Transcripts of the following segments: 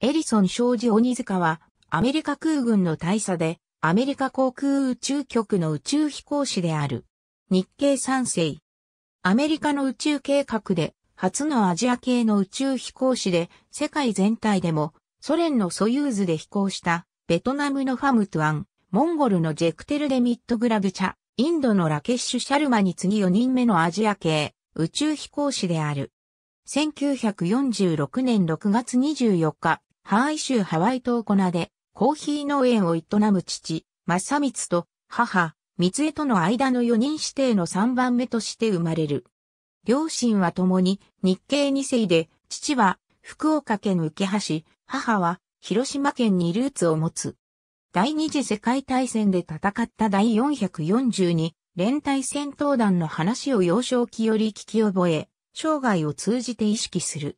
エリソン・ショージ・鬼塚は、アメリカ空軍の大佐で、アメリカ航空宇宙局の宇宙飛行士である。日系三世。アメリカの宇宙計画で、初のアジア系の宇宙飛行士で、世界全体でも、ソ連のソユーズで飛行した、ベトナムのファムトゥアン、モンゴルのジェクテルデミットグラブチャ、インドのラケッシュ・シャルマに次4人目のアジア系、宇宙飛行士である。1946年6月24日、ハワイ州ハワイ島コナで、コーヒー農園を営む父、正光と母、三江との間の4人指定の3番目として生まれる。両親は共に日系2世で、父は福岡県受橋、母は広島県にルーツを持つ。第二次世界大戦で戦った第442連隊戦闘団の話を幼少期より聞き覚え、生涯を通じて意識する。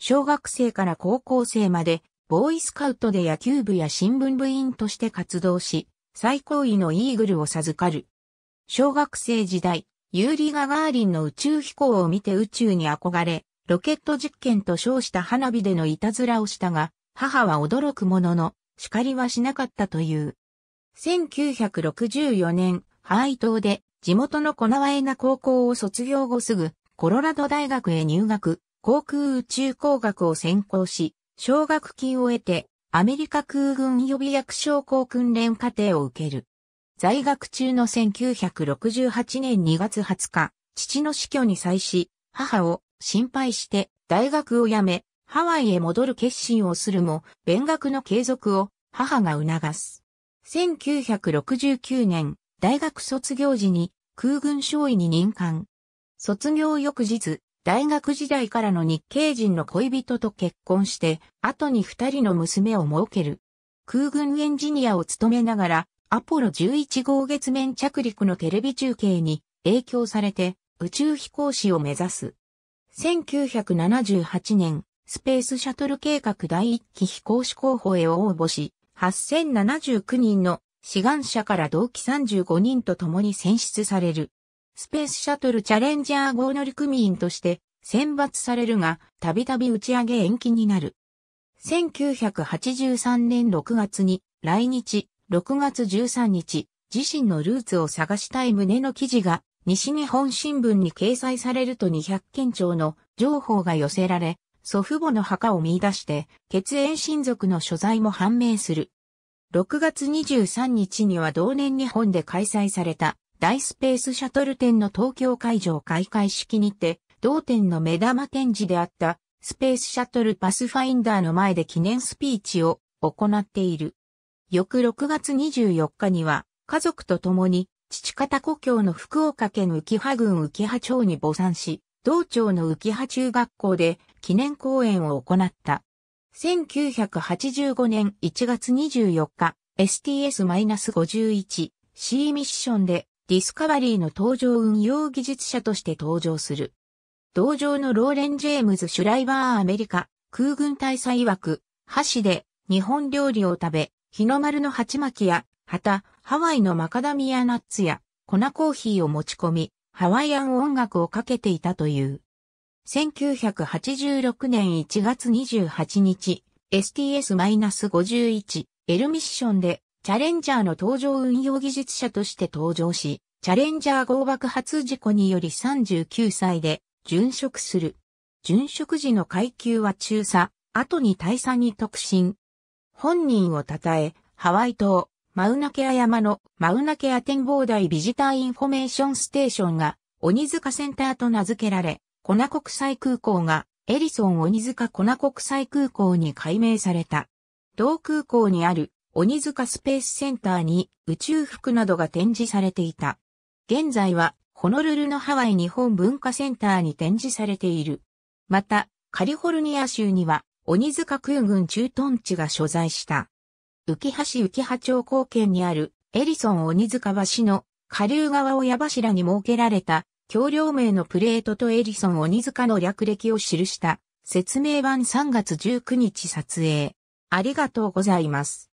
小学生から高校生までボーイスカウトで野球部や新聞部員として活動し、最高位のイーグルを授かる。小学生時代、ユーリ・ガガーリンの宇宙飛行を見て宇宙に憧れ、ロケット実験と称した花火でのいたずらをしたが、母は驚くものの、叱りはしなかったという。1964年、ハワイ島で地元のコナワエナ高校を卒業後すぐ、コロラド大学へ入学、航空宇宙工学を専攻し、奨学金を得て、アメリカ空軍予備役将校訓練課程を受ける。在学中の1968年2月20日、父の死去に際し、母を心配して大学を辞め、ハワイへ戻る決心をするも、勉学の継続を母が促す。1969年、大学卒業時に空軍少尉に任官。卒業翌日、大学時代からの日系人の恋人と結婚して、後に二人の娘を設ける。空軍エンジニアを務めながら、アポロ11号月面着陸のテレビ中継に影響されて宇宙飛行士を目指す。1978年、スペースシャトル計画第1期飛行士候補へ応募し、8079人の志願者から同期35人と共に選出される。スペースシャトルチャレンジャー号乗組員として選抜されるが、たびたび打ち上げ延期になる。1983年6月に来日、6月13日、自身のルーツを探したい旨の記事が西日本新聞に掲載されると200件長の情報が寄せられ、祖父母の墓を見出して、血縁親族の所在も判明する。6月23日には同年日本で開催された大スペースシャトル展の東京会場開会式にて、同展の目玉展示であったスペースシャトルパスファインダーの前で記念スピーチを行っている。翌6月24日には家族と共に父方故郷の福岡県浮羽郡浮羽町に母産し、同町の浮羽中学校で記念講演を行った。1985年1月24日、STS-51C ミッションでディスカバリーの登場運用技術者として登場する。同場のローレン・ジェームズ・シュライバーアメリカ空軍大佐曰く、箸で日本料理を食べ、日の丸の鉢巻きや、旗、ハワイのマカダミアナッツや、粉コーヒーを持ち込み、ハワイアン音楽をかけていたという。1986年1月28日、STS-51 エルミッションでチャレンジャーの登場運用技術者として登場し、チャレンジャー号爆発事故により39歳で殉職する。殉職時の階級は中佐、後に大佐に特進。本人を称え、ハワイ島、マウナケア山のマウナケア展望台ビジターインフォメーションステーションが鬼塚センターと名付けられ、コナ国際空港がエリソン鬼塚コナ国際空港に改名された。同空港にある鬼塚スペースセンターに宇宙服などが展示されていた。現在は、ホノルルのハワイ日本文化センターに展示されている。また、カリフォルニア州には、鬼塚空軍駐屯地が所在した。浮橋浮波町高圏にあるエリソン鬼塚橋の下流側親柱に設けられた橋梁名のプレートとエリソン鬼塚の略歴を記した説明版3月19日撮影。ありがとうございます。